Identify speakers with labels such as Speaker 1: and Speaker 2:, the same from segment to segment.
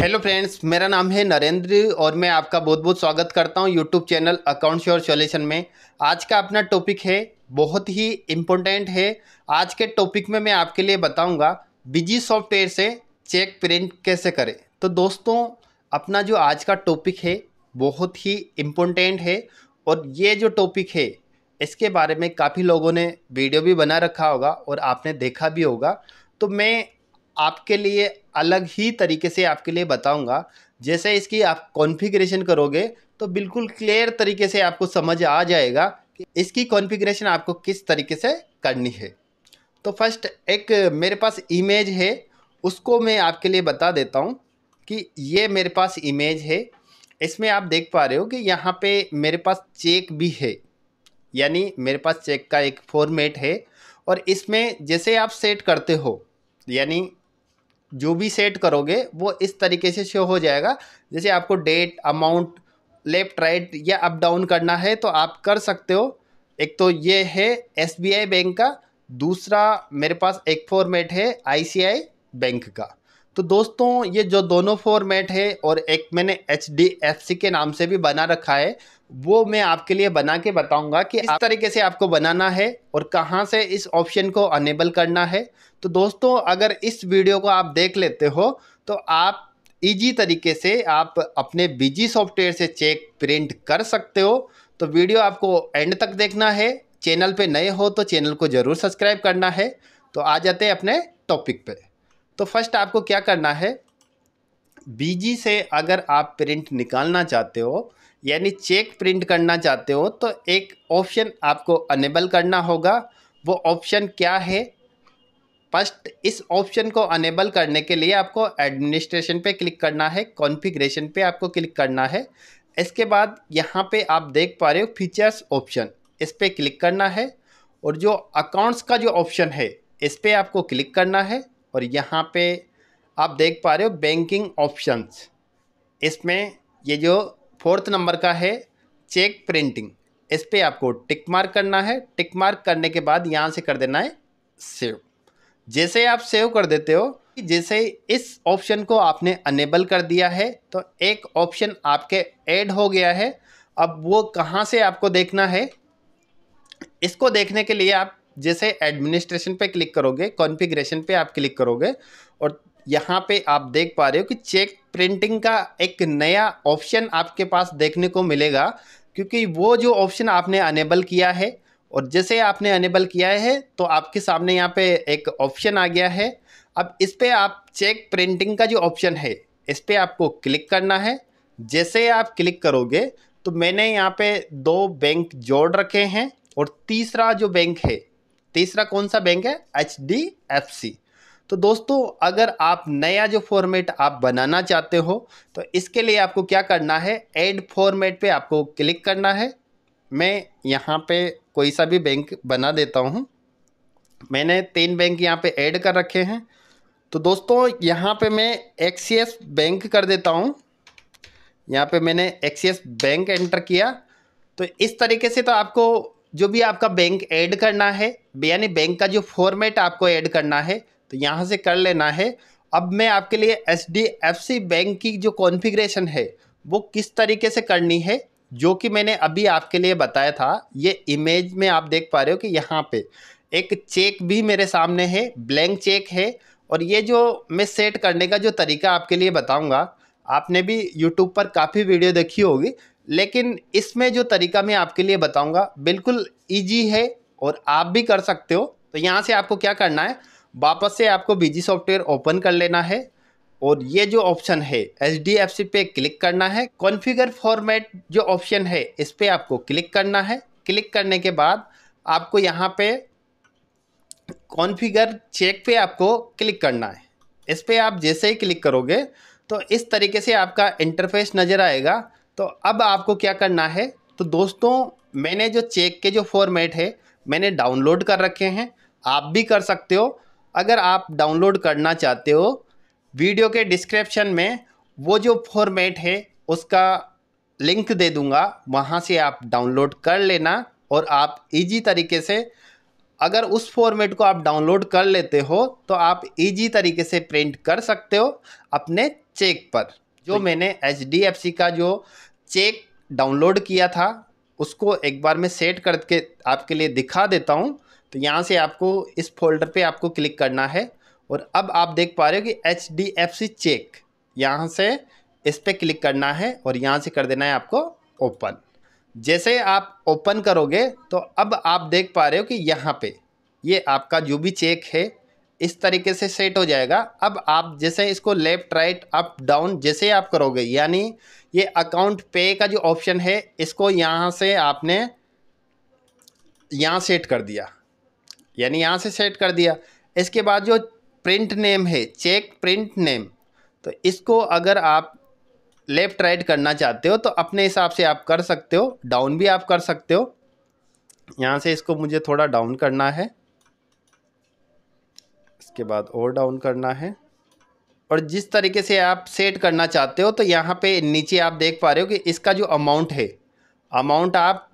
Speaker 1: hello friends मेरा नाम है नरेंद्र और मैं आपका बहुत बहुत स्वागत करता हूं यूट्यूब चैनल अकाउंट्स और सोल्यूशन में आज का अपना टॉपिक है बहुत ही इम्पोर्टेंट है आज के टॉपिक में मैं आपके लिए बताऊंगा बिजी सॉफ्टवेयर से चेक प्रिंट कैसे करें तो दोस्तों अपना जो आज का टॉपिक है बहुत ही इम्पोर्टेंट है और ये जो टॉपिक है इसके बारे में काफ़ी लोगों ने वीडियो भी बना रखा होगा और आपने देखा भी होगा तो मैं आपके लिए अलग ही तरीके से आपके लिए बताऊंगा जैसे इसकी आप कॉन्फ़िगरेशन करोगे तो बिल्कुल क्लियर तरीके से आपको समझ आ जाएगा कि इसकी कॉन्फ़िगरेशन आपको किस तरीके से करनी है तो फर्स्ट एक मेरे पास इमेज है उसको मैं आपके लिए बता देता हूँ कि ये मेरे पास इमेज है इसमें आप देख पा रहे हो कि यहाँ पे मेरे पास चेक भी है यानी मेरे पास चेक का एक फॉर्मेट है और इसमें जैसे आप सेट करते हो यानी जो भी सेट करोगे वो इस तरीके से शो हो जाएगा जैसे आपको डेट अमाउंट लेफ्ट राइट या अप डाउन करना है तो आप कर सकते हो एक तो ये है एस बैंक का दूसरा मेरे पास एक फॉर्मेट है आई बैंक का तो दोस्तों ये जो दोनों फॉर्मेट है और एक मैंने एच के नाम से भी बना रखा है वो मैं आपके लिए बना के बताऊंगा कि इस तरीके से आपको बनाना है और कहाँ से इस ऑप्शन को अनेबल करना है तो दोस्तों अगर इस वीडियो को आप देख लेते हो तो आप इजी तरीके से आप अपने बिजी सॉफ्टवेयर से चेक प्रिंट कर सकते हो तो वीडियो आपको एंड तक देखना है चैनल पे नए हो तो चैनल को ज़रूर सब्सक्राइब करना है तो आ जाते हैं अपने टॉपिक पे तो फर्स्ट आपको क्या करना है बीजी से अगर आप प्रिंट निकालना चाहते हो यानी चेक प्रिंट करना चाहते हो तो एक ऑप्शन आपको अनेबल करना होगा वो ऑप्शन क्या है फर्स्ट इस ऑप्शन को अनेबल करने के लिए आपको एडमिनिस्ट्रेशन पे क्लिक करना है कॉन्फ़िगरेशन पे आपको क्लिक करना है इसके बाद यहाँ पे आप देख पा रहे हो फीचर्स ऑप्शन इस पर क्लिक करना है और जो अकाउंट्स का जो ऑप्शन है इस पर आपको क्लिक करना है और यहाँ पे आप देख पा रहे हो बैंकिंग ऑप्शंस इसमें ये जो फोर्थ नंबर का है चेक प्रिंटिंग इस पर आपको टिक मार्क करना है टिक मार्क करने के बाद यहाँ से कर देना है सेव जैसे आप सेव कर देते हो जैसे इस ऑप्शन को आपने अनेबल कर दिया है तो एक ऑप्शन आपके ऐड हो गया है अब वो कहाँ से आपको देखना है इसको देखने के लिए आप जैसे एडमिनिस्ट्रेशन पे क्लिक करोगे कॉन्फ़िगरेशन पे आप क्लिक करोगे और यहाँ पे आप देख पा रहे हो कि चेक प्रिंटिंग का एक नया ऑप्शन आपके पास देखने को मिलेगा क्योंकि वो जो ऑप्शन आपने अनेबल किया है और जैसे आपने अनेबल किया है तो आपके सामने यहाँ पे एक ऑप्शन आ गया है अब इस पर आप चेक प्रिंटिंग का जो ऑप्शन है इस पर आपको क्लिक करना है जैसे आप क्लिक करोगे तो मैंने यहाँ पे दो बैंक जोड़ रखे हैं और तीसरा जो बैंक है तीसरा कौन सा बैंक है एच डी एफ सी तो दोस्तों अगर आप नया जो फॉर्मेट आप बनाना चाहते हो तो इसके लिए आपको क्या करना है एड फॉर्मेट पे आपको क्लिक करना है मैं यहाँ पे कोई सा भी बैंक बना देता हूँ मैंने तीन बैंक यहाँ पे ऐड कर रखे हैं तो दोस्तों यहाँ पे मैं एक्सीएस बैंक कर देता हूँ यहाँ पे मैंने एक्सीएस बैंक एंटर किया तो इस तरीके से तो आपको जो भी आपका बैंक ऐड करना है यानी बैंक का जो फॉर्मेट आपको ऐड करना है तो यहाँ से कर लेना है अब मैं आपके लिए एच बैंक की जो कॉन्फ़िगरेशन है वो किस तरीके से करनी है जो कि मैंने अभी आपके लिए बताया था ये इमेज में आप देख पा रहे हो कि यहाँ पे एक चेक भी मेरे सामने है ब्लैंक चेक है और ये जो मैं सेट करने का जो तरीका आपके लिए बताऊंगा आपने भी यूट्यूब पर काफ़ी वीडियो देखी होगी लेकिन इसमें जो तरीका मैं आपके लिए बताऊँगा बिल्कुल ईजी है और आप भी कर सकते हो तो यहाँ से आपको क्या करना है वापस से आपको बिजी सॉफ्टवेयर ओपन कर लेना है और ये जो ऑप्शन है एच डी एफ सी पे क्लिक करना है कॉन्फ़िगर फॉर्मेट जो ऑप्शन है इस पर आपको क्लिक करना है क्लिक करने के बाद आपको यहाँ पे कॉन्फ़िगर चेक पे आपको क्लिक करना है इस पर आप जैसे ही क्लिक करोगे तो इस तरीके से आपका इंटरफेस नज़र आएगा तो अब आपको क्या करना है तो दोस्तों मैंने जो चेक के जो फॉर्मेट है मैंने डाउनलोड कर रखे हैं आप भी कर सकते हो अगर आप डाउनलोड करना चाहते हो वीडियो के डिस्क्रिप्शन में वो जो फॉर्मेट है उसका लिंक दे दूंगा वहाँ से आप डाउनलोड कर लेना और आप इजी तरीके से अगर उस फॉर्मेट को आप डाउनलोड कर लेते हो तो आप इजी तरीके से प्रिंट कर सकते हो अपने चेक पर जो मैंने एच का जो चेक डाउनलोड किया था उसको एक बार मैं सेट करके आपके लिए दिखा देता हूँ तो यहाँ से आपको इस फोल्डर पे आपको क्लिक करना है और अब आप देख पा रहे हो कि H D F C cheque यहाँ से इस पर क्लिक करना है और यहाँ से कर देना है आपको ओपन जैसे आप ओपन करोगे तो अब आप देख पा रहे हो कि यहाँ पे ये आपका जो भी चेक है इस तरीके से सेट हो जाएगा अब आप जैसे इसको लेफ़्ट राइट अप डाउन जैसे आप करोगे यानी ये अकाउंट पे का जो ऑप्शन है इसको यहाँ से आपने यहाँ सेट कर दिया यानी यहाँ से सेट कर दिया इसके बाद जो प्रिंट नेम है चेक प्रिंट नेम तो इसको अगर आप लेफ़्ट राइट करना चाहते हो तो अपने हिसाब से आप कर सकते हो डाउन भी आप कर सकते हो यहाँ से इसको मुझे थोड़ा डाउन करना है इसके बाद और डाउन करना है और जिस तरीके से आप सेट करना चाहते हो तो यहाँ पे नीचे आप देख पा रहे हो कि इसका जो अमाउंट है अमाउंट आप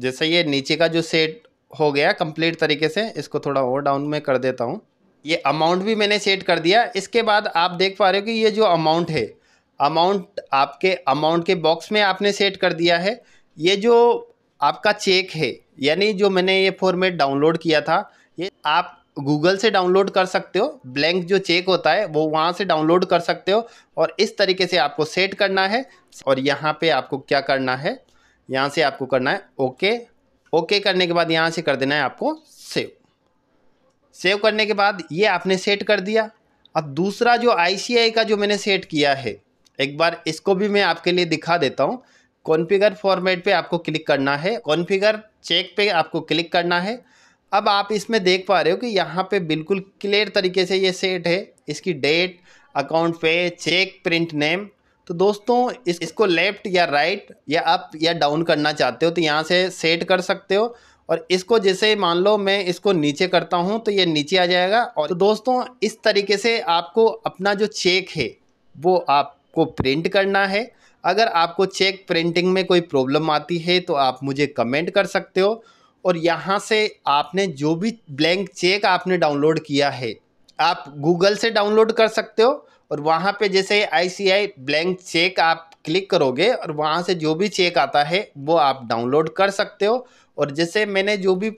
Speaker 1: जैसे ये नीचे का जो सेट हो गया कंप्लीट तरीके से इसको थोड़ा और डाउन में कर देता हूँ ये अमाउंट भी मैंने सेट कर दिया इसके बाद आप देख पा रहे हो कि ये जो अमाउंट है अमाउंट आपके अमाउंट के बॉक्स में आपने सेट कर दिया है ये जो आपका चेक है यानी जो मैंने ये फॉर्मेट डाउनलोड किया था ये आप गूगल से डाउनलोड कर सकते हो ब्लैंक जो चेक होता है वो वहाँ से डाउनलोड कर सकते हो और इस तरीके से आपको सेट करना है और यहाँ पे आपको क्या करना है यहाँ से आपको करना है ओके ओके करने के बाद यहाँ से कर देना है आपको सेव सेव करने के बाद ये आपने सेट कर दिया अब दूसरा जो आई का जो मैंने सेट किया है एक बार इसको भी मैं आपके लिए दिखा देता हूँ कॉन्फ़िगर फॉर्मेट पे आपको क्लिक करना है कॉन्फ़िगर चेक पे आपको क्लिक करना है अब आप इसमें देख पा रहे हो कि यहाँ पे बिल्कुल क्लियर तरीके से ये सेट है इसकी डेट अकाउंट पे चेक प्रिंट नेम तो दोस्तों इस इसको लेफ़्ट या राइट या अप या डाउन करना चाहते हो तो यहाँ से सेट कर सकते हो और इसको जैसे मान लो मैं इसको नीचे करता हूँ तो ये नीचे आ जाएगा और तो दोस्तों इस तरीके से आपको अपना जो चेक है वो आपको प्रिंट करना है अगर आपको चेक प्रिंटिंग में कोई प्रॉब्लम आती है तो आप मुझे कमेंट कर सकते हो और यहाँ से आपने जो भी ब्लैंक चेक आपने डाउनलोड किया है आप गूगल से डाउनलोड कर सकते हो और वहाँ पे जैसे आईसीआई ब्लैंक चेक आप क्लिक करोगे और वहाँ से जो भी चेक आता है वो आप डाउनलोड कर सकते हो और जैसे मैंने जो भी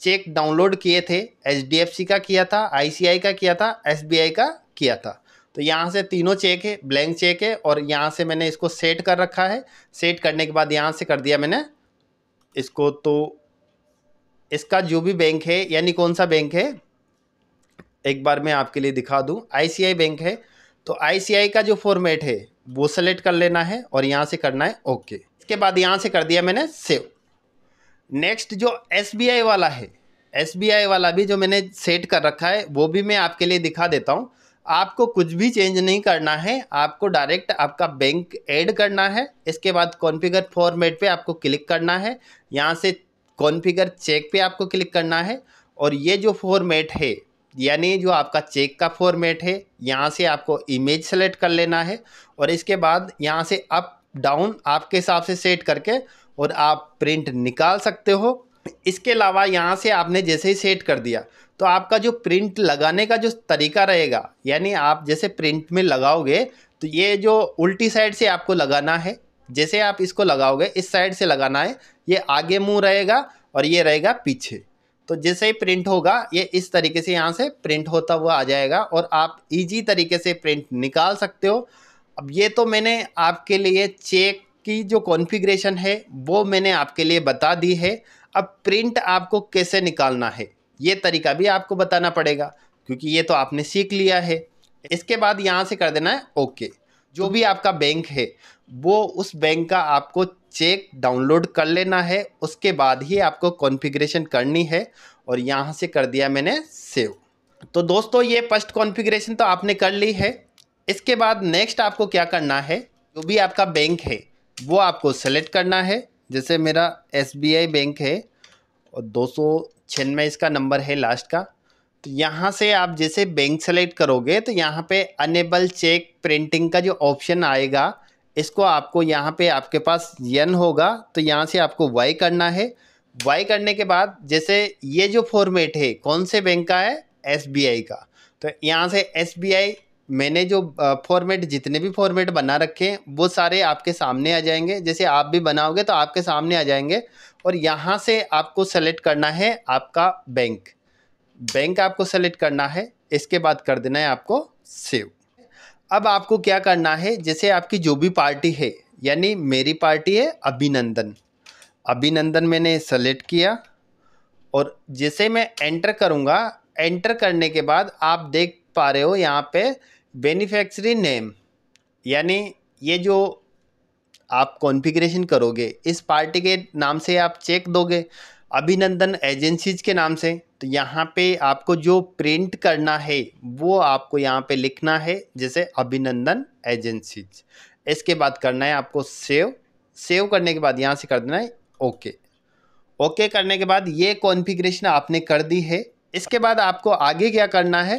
Speaker 1: चेक डाउनलोड किए थे एच का किया था आई का किया था एस का किया था तो यहाँ से तीनों चेक है ब्लैंक चेक है और यहाँ से मैंने इसको सेट कर रखा है सेट करने के बाद यहाँ से कर दिया मैंने इसको तो इसका जो भी बैंक है यानी कौन सा बैंक है एक बार मैं आपके लिए दिखा दूं आई बैंक है तो आई का जो फॉर्मेट है वो सेलेक्ट कर लेना है और यहाँ से करना है ओके इसके बाद यहाँ से कर दिया मैंने सेव नेक्स्ट जो एस वाला है एस वाला भी जो मैंने सेट कर रखा है वो भी मैं आपके लिए दिखा देता हूँ आपको कुछ भी चेंज नहीं करना है आपको डायरेक्ट आपका बैंक ऐड करना है इसके बाद कॉन्फ़िगर फॉर्मेट पे आपको क्लिक करना है यहाँ से कॉन्फ़िगर चेक पे आपको क्लिक करना है और ये जो फॉर्मेट है यानी जो आपका चेक का फॉर्मेट है यहाँ से आपको इमेज सेलेक्ट कर लेना है और इसके बाद यहाँ से अप डाउन आपके हिसाब से सेट करके और आप प्रिंट निकाल सकते हो इसके अलावा यहाँ से आपने जैसे ही सेट कर दिया तो आपका जो प्रिंट लगाने का जो तरीका रहेगा यानी आप जैसे प्रिंट में लगाओगे तो ये जो उल्टी साइड से आपको लगाना है जैसे आप इसको लगाओगे इस साइड से लगाना है ये आगे मुंह रहेगा और ये रहेगा पीछे तो जैसे ही प्रिंट होगा ये इस तरीके से यहाँ से प्रिंट होता हुआ आ जाएगा और आप इजी तरीके से प्रिंट निकाल सकते हो अब ये तो मैंने आपके लिए चेक की जो कॉन्फ़िगरेशन है वो मैंने आपके लिए बता दी है अब प्रिंट आपको कैसे निकालना है ये तरीका भी आपको बताना पड़ेगा क्योंकि ये तो आपने सीख लिया है इसके बाद यहाँ से कर देना है ओके जो भी आपका बैंक है वो उस बैंक का आपको चेक डाउनलोड कर लेना है उसके बाद ही आपको कॉन्फ़िगरेशन करनी है और यहाँ से कर दिया मैंने सेव तो दोस्तों ये फर्स्ट कॉन्फ़िगरेशन तो आपने कर ली है इसके बाद नेक्स्ट आपको क्या करना है जो भी आपका बैंक है वो आपको सेलेक्ट करना है जैसे मेरा एस बैंक है और दो में इसका नंबर है लास्ट का तो यहाँ से आप जैसे बैंक सेलेक्ट करोगे तो यहाँ पे अनेबल चेक प्रिंटिंग का जो ऑप्शन आएगा इसको आपको यहाँ पे आपके पास यन होगा तो यहाँ से आपको वाई करना है वाई करने के बाद जैसे ये जो फॉर्मेट है कौन से बैंक का है एसबीआई का तो यहाँ से एसबीआई मैंने जो फॉर्मेट जितने भी फॉर्मेट बना रखे हैं वो सारे आपके सामने आ जाएंगे जैसे आप भी बनाओगे तो आपके सामने आ जाएंगे और यहाँ से आपको सेलेक्ट करना है आपका बैंक बैंक आपको सेलेक्ट करना है इसके बाद कर देना है आपको सेव अब आपको क्या करना है जैसे आपकी जो भी पार्टी है यानी मेरी पार्टी है अभिनंदन अभिनंदन मैंने सेलेक्ट किया और जैसे मैं एंटर करूँगा एंटर करने के बाद आप देख पा रहे हो यहाँ पे बेनिफैक्चरी नेम यानी ये जो आप कॉन्फ़िगरेशन करोगे इस पार्टी के नाम से आप चेक दोगे अभिनंदन एजेंसीज के नाम से तो यहाँ पे आपको जो प्रिंट करना है वो आपको यहाँ पे लिखना है जैसे अभिनंदन एजेंसीज इसके बाद करना है आपको सेव सेव करने के बाद यहाँ से कर देना है ओके ओके करने के बाद ये कॉन्फ़िगरेशन आपने कर दी है इसके बाद आपको आगे क्या करना है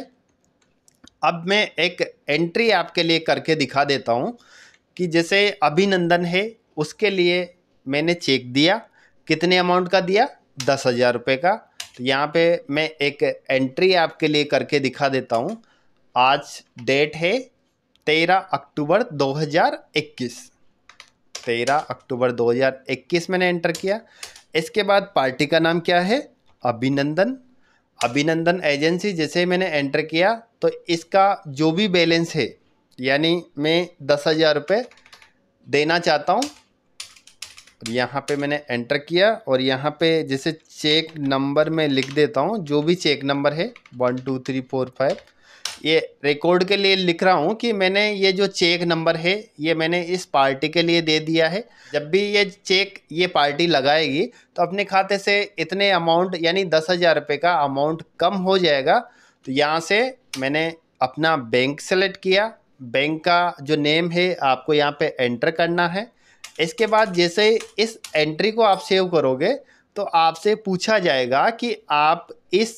Speaker 1: अब मैं एक एंट्री आपके लिए करके दिखा देता हूँ कि जैसे अभिनंदन है उसके लिए मैंने चेक दिया कितने अमाउंट का दिया दस हज़ार रुपये का तो यहाँ पे मैं एक एंट्री आपके लिए करके दिखा देता हूँ आज डेट है तेरह अक्टूबर 2021 तेरह अक्टूबर 2021 मैंने एंटर किया इसके बाद पार्टी का नाम क्या है अभिनंदन अभिनंदन एजेंसी जैसे मैंने एंटर किया तो इसका जो भी बैलेंस है यानी मैं दस हज़ार रुपये देना चाहता हूँ और यहाँ पे मैंने एंटर किया और यहाँ पे जैसे चेक नंबर में लिख देता हूँ जो भी चेक नंबर है one two three four five ये रिकॉर्ड के लिए लिख रहा हूँ कि मैंने ये जो चेक नंबर है ये मैंने इस पार्टी के लिए दे दिया है जब भी ये चेक ये पार्टी लगाएगी तो अपने खाते से इतने अमाउंट यानी दस हज़ार रुपये का अमाउंट कम हो जाएगा तो यहाँ से मैंने अपना बैंक सेलेक्ट किया बैंक का जो नेम है आपको यहाँ पे एंटर करना है इसके बाद जैसे इस एंट्री को आप सेव करोगे तो आपसे पूछा जाएगा कि आप इस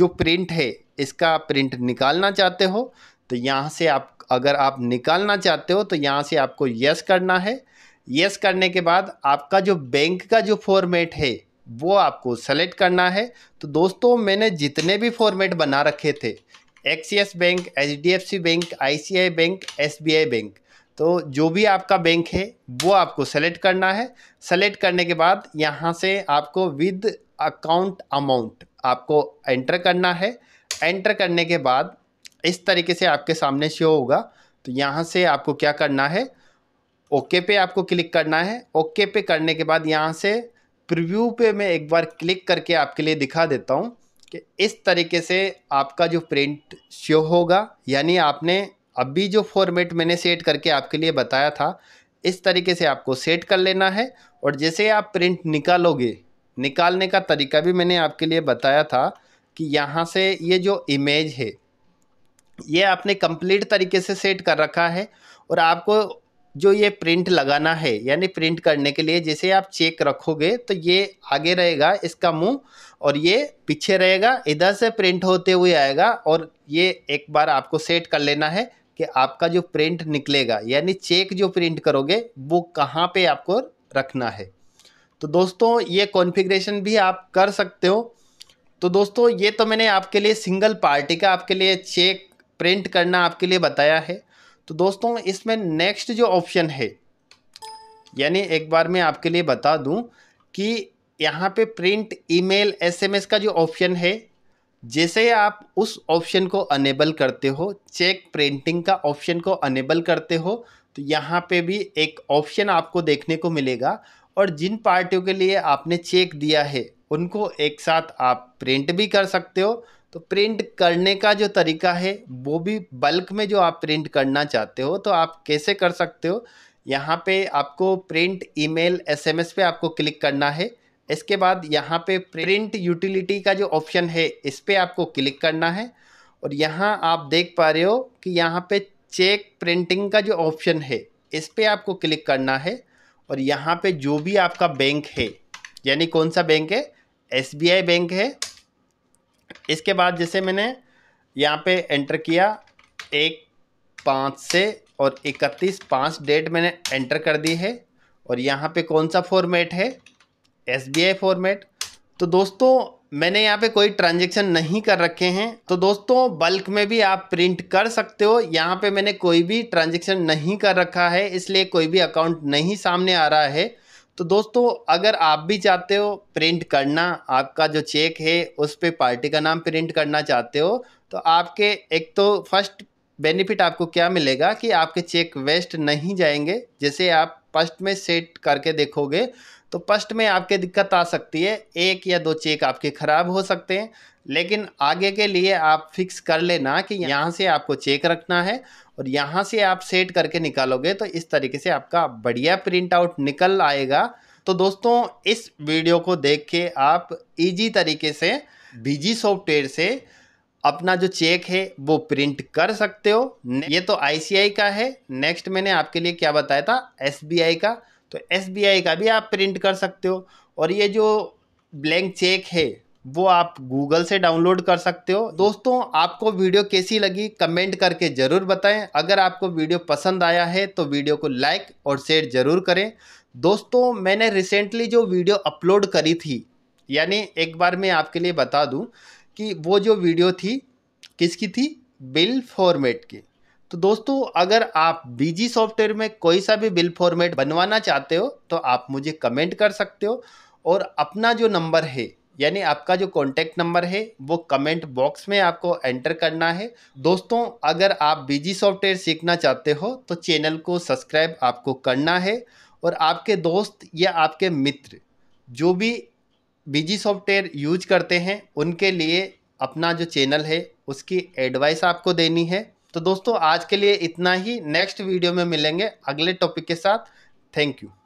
Speaker 1: जो प्रिंट है इसका प्रिंट निकालना चाहते हो तो यहाँ से आप अगर आप निकालना चाहते हो तो यहाँ से आपको यस करना है यस करने के बाद आपका जो बैंक का जो फॉर्मेट है वो आपको सेलेक्ट करना है तो दोस्तों मैंने जितने भी फॉर्मेट बना रखे थे Axis bank H bank I bank S bank तो जो भी आपका बैंक है वो आपको सेलेक्ट करना है सेलेक्ट करने के बाद यहाँ से आपको विद अकाउंट अमाउंट आपको एंटर करना है एंटर करने के बाद इस तरीके से आपके सामने शो होगा तो यहाँ से आपको क्या करना है ओके पे आपको क्लिक करना है ओके पे करने के बाद यहाँ से प्रीव्यू पे मैं एक बार क्लिक करके आपके लिए दिखा देता हूँ कि इस तरीके से आपका जो प्रिंट शो होगा यानी आपने अभी जो फॉर्मेट मैंने सेट करके आपके लिए बताया था इस तरीके से आपको सेट कर लेना है और जैसे आप प्रिंट निकालोगे निकालने का तरीका भी मैंने आपके लिए बताया था कि यहाँ से ये जो इमेज है ये आपने कंप्लीट तरीके से सेट कर रखा है और आपको जो ये प्रिंट लगाना है यानी प्रिंट करने के लिए जैसे आप चेक रखोगे तो ये आगे रहेगा इसका मुंह और ये पीछे रहेगा इधर से प्रिंट होते हुए आएगा और ये एक बार आपको सेट कर लेना है कि आपका जो प्रिंट निकलेगा यानी चेक जो प्रिंट करोगे वो कहाँ पे आपको रखना है तो दोस्तों ये कॉन्फ़िगरेशन भी आप कर सकते हो तो दोस्तों ये तो मैंने आपके लिए सिंगल पार्टी का आपके लिए चेक प्रिंट करना आपके लिए बताया है तो दोस्तों इसमें नेक्स्ट जो ऑप्शन है यानी एक बार मैं आपके लिए बता दूँ कि यहाँ पे प्रिंट ईमेल एसएमएस का जो ऑप्शन है जैसे आप उस ऑप्शन को अनेबल करते हो चेक प्रिंटिंग का ऑप्शन को अनेबल करते हो तो यहाँ पे भी एक ऑप्शन आपको देखने को मिलेगा और जिन पार्टियों के लिए आपने चेक दिया है उनको एक साथ आप प्रिंट भी कर सकते हो तो प्रिंट करने का जो तरीका है वो भी बल्क में जो आप प्रिंट करना चाहते हो तो आप कैसे कर सकते हो यहाँ पे आपको प्रिंट ईमेल एसएमएस पे आपको क्लिक करना है इसके बाद यहाँ पे प्रिंट यूटिलिटी का जो ऑप्शन है इस पर आपको क्लिक करना है और यहाँ आप देख पा रहे हो कि यहाँ पे चेक प्रिंटिंग का जो ऑप्शन है इस पर आपको क्लिक करना है और यहाँ पे जो भी आपका बैंक है यानी कौन सा बैंक है एसबीआई बैंक है इसके बाद जैसे मैंने यहाँ पे एंटर किया एक पाँच से और इकतीस पाँच डेट मैंने एंटर कर दी है और यहाँ पे कौन सा फॉर्मेट है एस फॉर्मेट तो दोस्तों मैंने यहाँ पे कोई ट्रांजेक्शन नहीं कर रखे हैं तो दोस्तों बल्क में भी आप प्रिंट कर सकते हो यहाँ पे मैंने कोई भी ट्रांजेक्शन नहीं कर रखा है इसलिए कोई भी अकाउंट नहीं सामने आ रहा है तो दोस्तों अगर आप भी चाहते हो प्रिंट करना आपका जो चेक है उस पर पार्टी का नाम प्रिंट करना चाहते हो तो आपके एक तो फर्स्ट बेनिफिट आपको क्या मिलेगा कि आपके चेक वेस्ट नहीं जाएंगे जैसे आप फर्स्ट में सेट करके देखोगे तो फर्स्ट में आपके दिक्कत आ सकती है एक या दो चेक आपके ख़राब हो सकते हैं लेकिन आगे के लिए आप फिक्स कर लेना कि यहाँ से आपको चेक रखना है और यहाँ से आप सेट करके निकालोगे तो इस तरीके से आपका बढ़िया प्रिंट आउट निकल आएगा तो दोस्तों इस वीडियो को देख के आप इजी तरीके से बिजी सॉफ्टवेयर से अपना जो चेक है वो प्रिंट कर सकते हो ये तो आईसीआई का है नेक्स्ट मैंने आपके लिए क्या बताया था एसबीआई का तो एसबीआई का भी आप प्रिंट कर सकते हो और ये जो ब्लैंक चेक है वो आप गूगल से डाउनलोड कर सकते हो दोस्तों आपको वीडियो कैसी लगी कमेंट करके ज़रूर बताएं अगर आपको वीडियो पसंद आया है तो वीडियो को लाइक और शेयर ज़रूर करें दोस्तों मैंने रिसेंटली जो वीडियो अपलोड करी थी यानी एक बार मैं आपके लिए बता दूं कि वो जो वीडियो थी किसकी थी बिल फॉर्मेट की तो दोस्तों अगर आप बीजी सॉफ्टवेयर में कोई सा भी बिल फॉर्मेट बनवाना चाहते हो तो आप मुझे कमेंट कर सकते हो और अपना जो नंबर है यानी आपका जो कॉन्टैक्ट नंबर है वो कमेंट बॉक्स में आपको एंटर करना है दोस्तों अगर आप बीजी सॉफ्टवेयर सीखना चाहते हो तो चैनल को सब्सक्राइब आपको करना है और आपके दोस्त या आपके मित्र जो भी बीजी सॉफ्टवेयर यूज करते हैं उनके लिए अपना जो चैनल है उसकी एडवाइस आपको देनी है तो दोस्तों आज के लिए इतना ही नेक्स्ट वीडियो में मिलेंगे अगले टॉपिक के साथ थैंक यू